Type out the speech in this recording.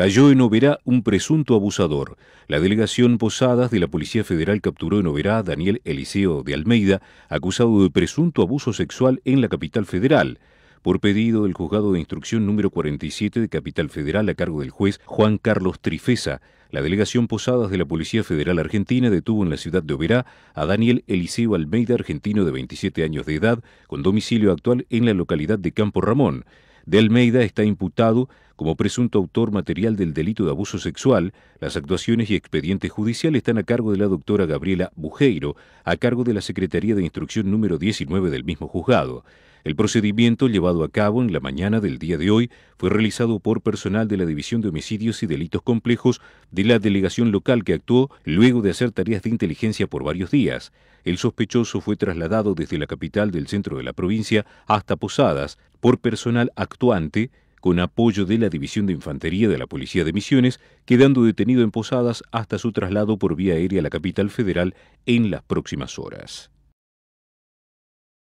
cayó en Oberá un presunto abusador. La delegación Posadas de la Policía Federal capturó en Oberá a Daniel Eliseo de Almeida, acusado de presunto abuso sexual en la capital federal. Por pedido del juzgado de instrucción número 47 de Capital Federal a cargo del juez Juan Carlos Trifesa, la delegación Posadas de la Policía Federal Argentina detuvo en la ciudad de Oberá a Daniel Eliseo Almeida, argentino de 27 años de edad, con domicilio actual en la localidad de Campo Ramón. De Almeida está imputado como presunto autor material del delito de abuso sexual. Las actuaciones y expedientes judiciales están a cargo de la doctora Gabriela Bujeiro, a cargo de la Secretaría de Instrucción número 19 del mismo juzgado. El procedimiento llevado a cabo en la mañana del día de hoy fue realizado por personal de la División de Homicidios y Delitos Complejos de la delegación local que actuó luego de hacer tareas de inteligencia por varios días. El sospechoso fue trasladado desde la capital del centro de la provincia hasta Posadas, por personal actuante con apoyo de la División de Infantería de la Policía de Misiones, quedando detenido en Posadas hasta su traslado por vía aérea a la capital federal en las próximas horas.